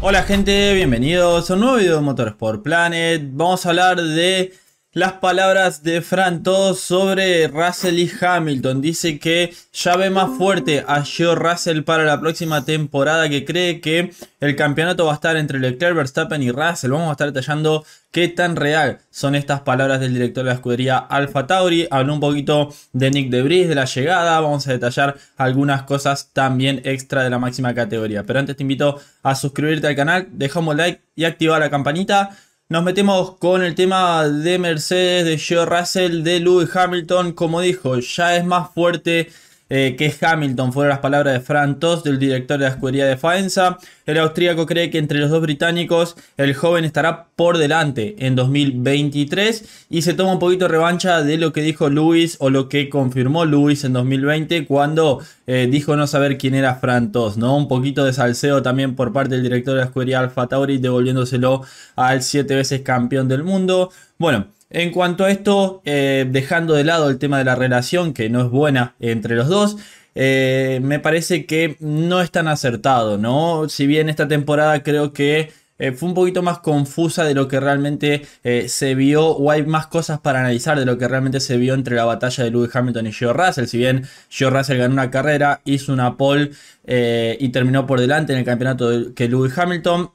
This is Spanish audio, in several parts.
Hola gente, bienvenidos a un nuevo video de Motorsport Planet. Vamos a hablar de las palabras de Fran todo sobre Russell y Hamilton. Dice que ya ve más fuerte a Joe Russell para la próxima temporada, que cree que el campeonato va a estar entre Leclerc, Verstappen y Russell. Vamos a estar detallando qué tan real son estas palabras del director de la escudería Alfa Tauri. Habló un poquito de Nick Debris, de la llegada. Vamos a detallar algunas cosas también extra de la máxima categoría. Pero antes te invito a suscribirte al canal, dejamos like y activar la campanita. Nos metemos con el tema de Mercedes, de Joe Russell, de Lewis Hamilton. Como dijo, ya es más fuerte eh, que es Hamilton fueron las palabras de Frank del director de la escudería de Faenza. El austríaco cree que entre los dos británicos el joven estará por delante en 2023 y se toma un poquito revancha de lo que dijo Lewis o lo que confirmó Lewis en 2020 cuando eh, dijo no saber quién era Frank ¿no? Un poquito de salseo también por parte del director de la escudería Alfa Tauri devolviéndoselo al siete veces campeón del mundo. Bueno, en cuanto a esto, eh, dejando de lado el tema de la relación, que no es buena entre los dos, eh, me parece que no es tan acertado, ¿no? Si bien esta temporada creo que eh, fue un poquito más confusa de lo que realmente se vio, o hay más cosas para analizar de lo que realmente se vio entre la batalla de Lewis Hamilton y Joe Russell. Si bien Joe Russell ganó una carrera, hizo una pole y terminó por delante en el campeonato que Lewis Hamilton.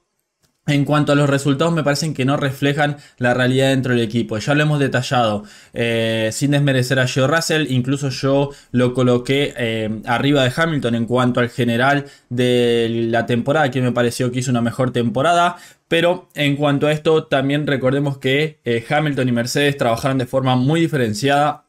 En cuanto a los resultados, me parecen que no reflejan la realidad dentro del equipo. Ya lo hemos detallado, eh, sin desmerecer a Joe Russell. Incluso yo lo coloqué eh, arriba de Hamilton en cuanto al general de la temporada, que me pareció que hizo una mejor temporada. Pero en cuanto a esto, también recordemos que eh, Hamilton y Mercedes trabajaron de forma muy diferenciada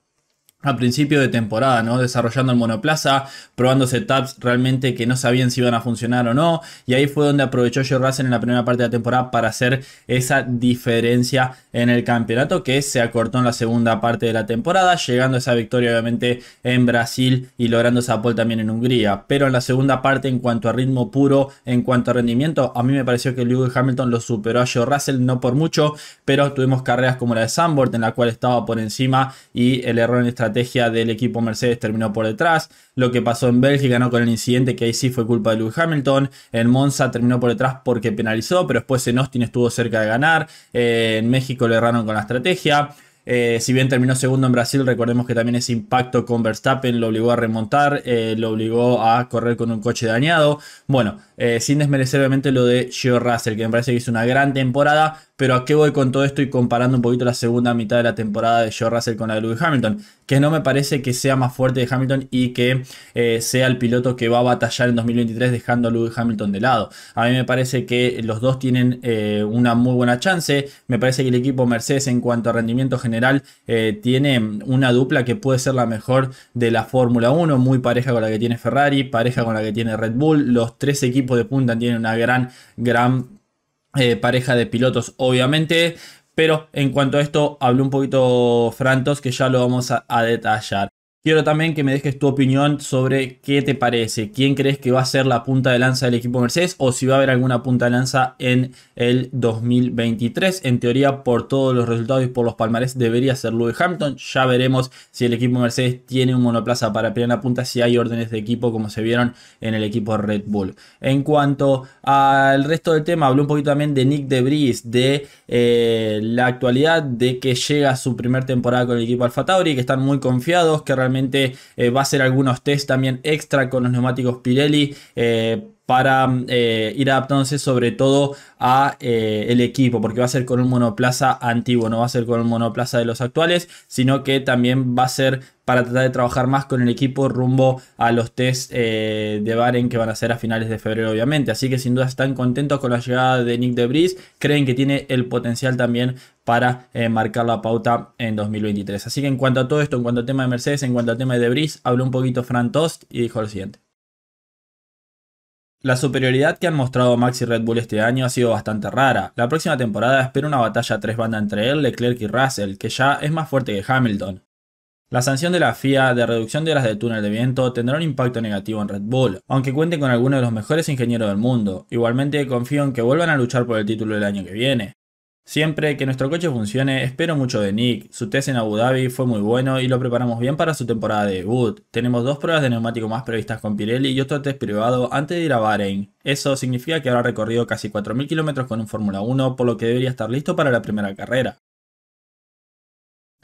a principio de temporada, ¿no? Desarrollando el monoplaza, probando setups realmente que no sabían si iban a funcionar o no. Y ahí fue donde aprovechó Joe Russell en la primera parte de la temporada para hacer esa diferencia en el campeonato que se acortó en la segunda parte de la temporada, llegando a esa victoria obviamente en Brasil y logrando esa pole también en Hungría. Pero en la segunda parte, en cuanto a ritmo puro, en cuanto a rendimiento, a mí me pareció que Lewis Hamilton lo superó a Joe Russell, no por mucho, pero tuvimos carreras como la de Sanborn en la cual estaba por encima y el error en estrategia estrategia del equipo Mercedes terminó por detrás. Lo que pasó en Bélgica, no con el incidente, que ahí sí fue culpa de Lewis Hamilton. En Monza terminó por detrás porque penalizó, pero después en Austin estuvo cerca de ganar. Eh, en México le erraron con la estrategia. Eh, si bien terminó segundo en Brasil, recordemos que también ese impacto con Verstappen lo obligó a remontar, eh, lo obligó a correr con un coche dañado. Bueno, eh, sin desmerecer obviamente lo de Joe Russell, que me parece que hizo una gran temporada. Pero a qué voy con todo esto y comparando un poquito la segunda mitad de la temporada de Joe Russell con la de Lewis Hamilton, que no me parece que sea más fuerte de Hamilton y que sea el piloto que va a batallar en 2023 dejando a Lewis Hamilton de lado. A mí me parece que los dos tienen una muy buena chance. Me parece que el equipo Mercedes en cuanto a rendimiento general general eh, tiene una dupla que puede ser la mejor de la Fórmula 1, muy pareja con la que tiene Ferrari, pareja con la que tiene Red Bull. Los tres equipos de punta tienen una gran, gran eh, pareja de pilotos, obviamente. Pero en cuanto a esto, habló un poquito Frantos, que ya lo vamos a detallar. Quiero también que me dejes tu opinión sobre qué te parece, quién crees que va a ser la punta de lanza del equipo Mercedes o si va a haber alguna punta de lanza en el 2023. En teoría, por todos los resultados y por los palmares debería ser louis Hamilton. Ya veremos si el equipo Mercedes tiene un monoplaza para pelear la punta, si hay órdenes de equipo como se vieron en el equipo Red Bull. En cuanto al resto del tema, habló un poquito también de Nick de Debris, de eh, la actualidad, de que llega su primera temporada con el equipo Alfa Tauri, que están muy confiados, que realmente eh, va a hacer algunos test también extra con los neumáticos Pirelli. Eh, para eh, ir adaptándose sobre todo a eh, el equipo, porque va a ser con un monoplaza antiguo, no va a ser con un monoplaza de los actuales, sino que también va a ser para tratar de trabajar más con el equipo rumbo a los test eh, de Baren que van a ser a finales de febrero, obviamente. Así que sin duda están contentos con la llegada de Nick Debris, creen que tiene el potencial también para marcar la pauta en 2023. Así que en cuanto a todo esto, en cuanto al tema de Mercedes, en cuanto al tema de Debris, habló un poquito Fran Tost y dijo lo siguiente. La superioridad que han mostrado Max y Red Bull este año ha sido bastante rara. La próxima temporada espera una batalla tres bandas entre él, Leclerc y Russell, que ya es más fuerte que Hamilton. La sanción de la FIA de reducción de las de túnel de viento tendrá un impacto negativo en Red Bull, aunque cuente con algunos de los mejores ingenieros del mundo. Igualmente confío en que vuelvan a luchar por el título el año que viene. Siempre que nuestro coche funcione, espero mucho de Nick. Su test en Abu Dhabi fue muy bueno y lo preparamos bien para su temporada de debut. Tenemos dos pruebas de neumático más previstas con Pirelli y otro test privado antes de ir a Bahrein. Eso significa que habrá recorrido casi 4.000 kilómetros con un Fórmula 1, por lo que debería estar listo para la primera carrera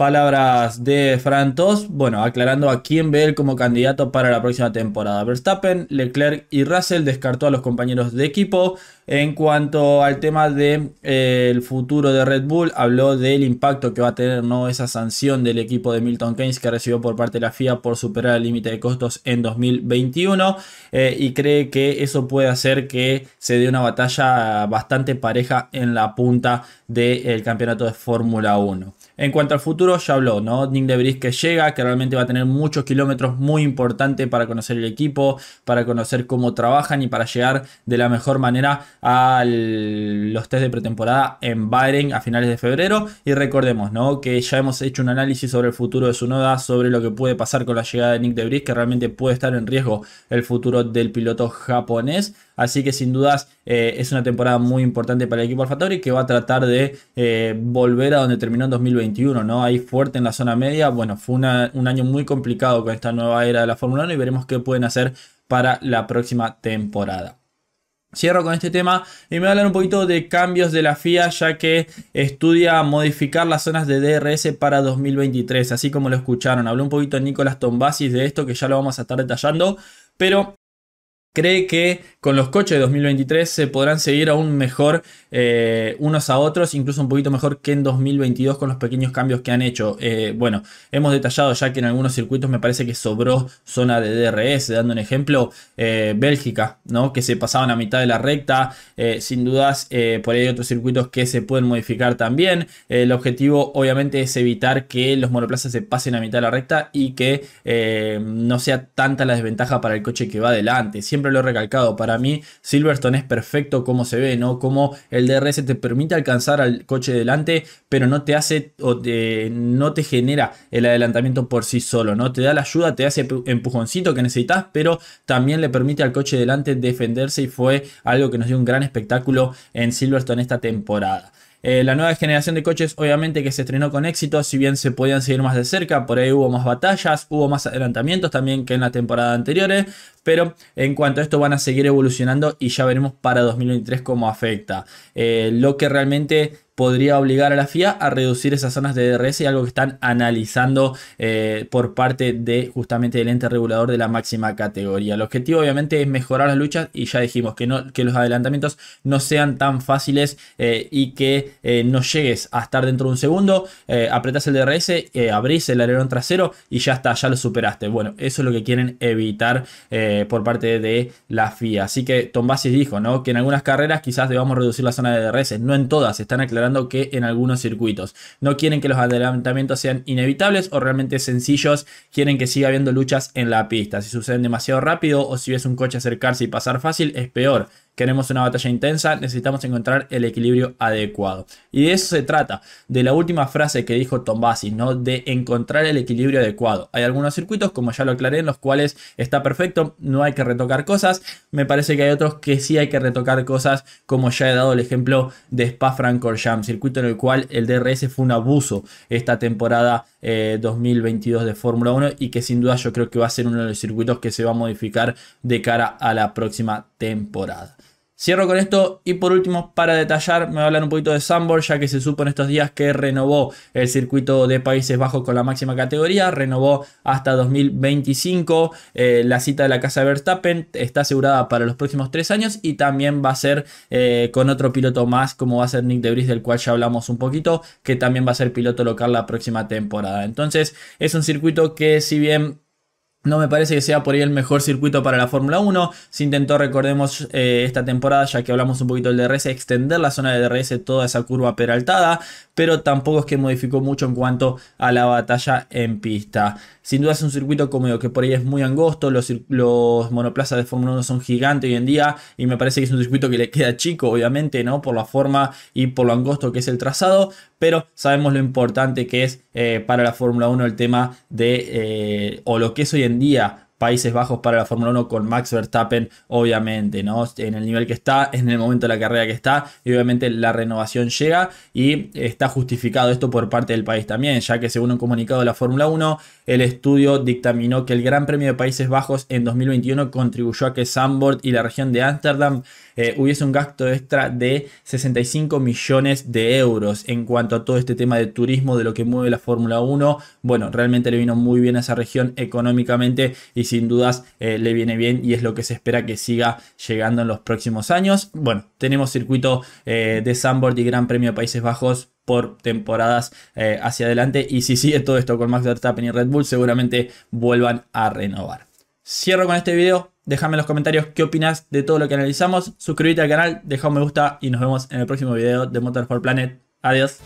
palabras de Fran Tos, bueno, aclarando a quién ve él como candidato para la próxima temporada. Verstappen, Leclerc y Russell descartó a los compañeros de equipo. En cuanto al tema del eh, futuro de Red Bull, habló del impacto que va a tener ¿no? esa sanción del equipo de Milton Keynes que recibió por parte de la FIA por superar el límite de costos en 2021 eh, y cree que eso puede hacer que se dé una batalla bastante pareja en la punta del campeonato de Fórmula 1. En cuanto al futuro, ya habló, ¿no? Nick de Vries que llega, que realmente va a tener muchos kilómetros muy importante para conocer el equipo, para conocer cómo trabajan y para llegar de la mejor manera a los test de pretemporada en Bahrein a finales de febrero. Y recordemos, ¿no? Que ya hemos hecho un análisis sobre el futuro de su Noda, sobre lo que puede pasar con la llegada de Nick de Vries, que realmente puede estar en riesgo el futuro del piloto japonés. Así que sin dudas eh, es una temporada muy importante para el equipo Alfatori que va a tratar de eh, volver a donde terminó en 2021, ¿no? Ahí fuerte en la zona media. Bueno, fue un año muy complicado con esta nueva era de la Fórmula 1 y veremos qué pueden hacer para la próxima temporada. Cierro con este tema y me voy a hablar un poquito de cambios de la FIA ya que estudia modificar las zonas de DRS para 2023, así como lo escucharon. Habló un poquito Nicolás Tombasis de esto que ya lo vamos a estar detallando, pero cree que con los coches de 2023 se podrán seguir aún mejor eh, unos a otros, incluso un poquito mejor que en 2022 con los pequeños cambios que han hecho. Eh, bueno, hemos detallado ya que en algunos circuitos me parece que sobró zona de DRS, dando un ejemplo, eh, Bélgica, ¿no? que se pasaban a mitad de la recta, sin dudas por ahí hay otros circuitos que se pueden modificar también. el objetivo obviamente es evitar que los monoplazas se pasen a mitad de la recta y que no sea tanta la desventaja para el coche que va adelante. Siempre lo he recalcado, para mí Silverstone es perfecto como se ve, ¿no? Como el DRS te permite alcanzar al coche delante, pero no te hace o no te genera el adelantamiento por sí solo, ¿no? Te da la ayuda, te hace empujoncito que necesitas, pero también le permite al coche delante defenderse y fue algo que nos dio un gran espectáculo en Silverstone esta temporada. Eh, la nueva generación de coches obviamente que se estrenó con éxito, si bien se podían seguir más de cerca, por ahí hubo más batallas, hubo más adelantamientos también que en la temporada anteriores, pero en cuanto a esto van a seguir evolucionando y ya veremos para 2023 cómo afecta. Eh, lo que realmente podría obligar a la FIA a reducir esas zonas de DRS y algo que están analizando eh, por parte de justamente el ente regulador de la máxima categoría. El objetivo obviamente es mejorar las luchas y ya dijimos que, no, que los adelantamientos no sean tan fáciles eh, y que no llegues a estar dentro de un segundo, apretas el DRS, abrís el alerón trasero y ya está, ya lo superaste. Bueno, eso es lo que quieren evitar eh, por parte de la FIA. Así que Tombasis dijo ¿no? que en algunas carreras quizás debamos reducir la zona de DRS, no en todas, están aclarando que en algunos circuitos. No quieren que los adelantamientos sean inevitables o realmente sencillos, quieren que siga habiendo luchas en la pista. Si suceden demasiado rápido o si ves un coche acercarse y pasar fácil, es peor. Queremos una batalla intensa, necesitamos encontrar el equilibrio adecuado. Y de eso se trata, de la última frase que dijo Tombasi, ¿no? De encontrar el equilibrio adecuado. Hay algunos circuitos, como ya lo aclaré, en los cuales está perfecto, no hay que retocar cosas. Me parece que hay otros que sí hay que retocar cosas, como ya he dado el ejemplo de Spa-Francorchamps, circuito en el cual el DRS fue un abuso esta temporada 2022 eh, de Fórmula 1 y que sin duda yo creo que va a ser uno de los circuitos que se va a modificar de cara a la próxima temporada. Cierro con esto y por último, para detallar, me voy a hablar un poquito de Sambor, ya que se supo en estos días que renovó el circuito de Países Bajos con la máxima categoría, renovó hasta 2025. Eh, la cita de la casa de Verstappen está asegurada para los próximos tres años y también va a ser eh, con otro piloto más, como va a ser Nick Debris, del cual ya hablamos un poquito, que también va a ser piloto local la próxima temporada. Entonces, es un circuito que, si bien no me parece que sea por ahí el mejor circuito para la Fórmula 1. Se intentó, recordemos, eh, esta temporada, ya que hablamos un poquito del DRS, extender la zona de DRS, toda esa curva peraltada, pero tampoco es que modificó mucho en cuanto a la batalla en pista. Sin duda es un circuito cómodo que por ahí es muy angosto, los, los monoplazas de Fórmula 1 son gigantes hoy en día y me parece que es un circuito que le queda chico, obviamente, ¿no? Por la forma y por lo angosto que es el trazado, pero sabemos lo importante que es eh, para la Fórmula 1 el tema de, eh, o lo que es hoy en día Países Bajos para la Fórmula 1 con Max Verstappen, obviamente, ¿no? En el nivel que está, en el momento de la carrera que está, y obviamente la renovación llega y está justificado esto por parte del país también, ya que según un comunicado de la Fórmula 1, el estudio dictaminó que el Gran Premio de Países Bajos en 2021 contribuyó a que Sandbord y la región de Ámsterdam eh, hubiese un gasto extra de 65 millones de euros en cuanto a todo este tema de turismo, de lo que mueve la Fórmula 1. Bueno, realmente le vino muy bien a esa región económicamente y sin dudas eh, le viene bien y es lo que se espera que siga llegando en los próximos años. Bueno, tenemos circuito eh, de Sandboard y Gran Premio de Países Bajos por temporadas eh, hacia adelante y si sigue todo esto con Max Verstappen y Red Bull seguramente vuelvan a renovar. Cierro con este video, déjame en los comentarios qué opinas de todo lo que analizamos, suscríbete al canal, deja un me gusta y nos vemos en el próximo video de Motorsport Planet. Adiós.